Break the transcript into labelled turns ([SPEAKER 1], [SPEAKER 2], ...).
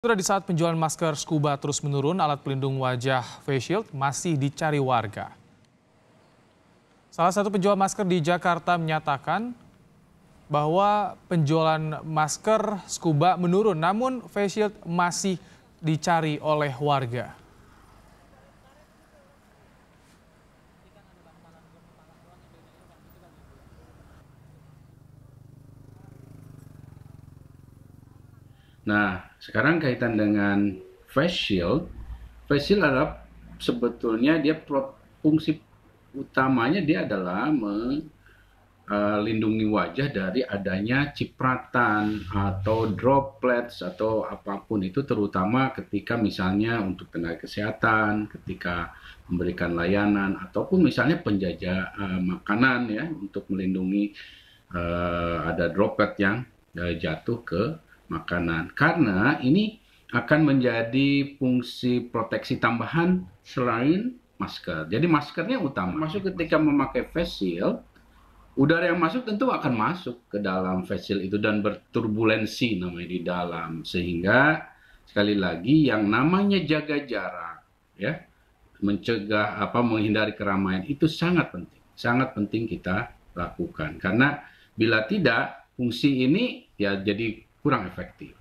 [SPEAKER 1] Sudah di saat penjualan masker scuba terus menurun, alat pelindung wajah face shield masih dicari warga. Salah satu penjual masker di Jakarta menyatakan bahwa penjualan masker scuba menurun, namun face shield masih dicari oleh warga.
[SPEAKER 2] Nah, sekarang kaitan dengan face shield. Face shield adalah sebetulnya dia fungsi utamanya dia adalah melindungi eh, wajah dari adanya cipratan atau droplets atau apapun itu terutama ketika misalnya untuk tenaga kesehatan, ketika memberikan layanan ataupun misalnya penjaja uh, eh, makanan ya untuk melindungi uh, ada droplet yang uh, jatuh ke makanan karena ini akan menjadi fungsi proteksi tambahan selain masker. Jadi maskernya utama. Masuk ketika memakai face udara yang masuk tentu akan masuk ke dalam face itu dan berturbulensi namanya di dalam sehingga sekali lagi yang namanya jaga jarak ya mencegah apa menghindari keramaian itu sangat penting. Sangat penting kita lakukan karena bila tidak fungsi ini ya jadi pura efectivo.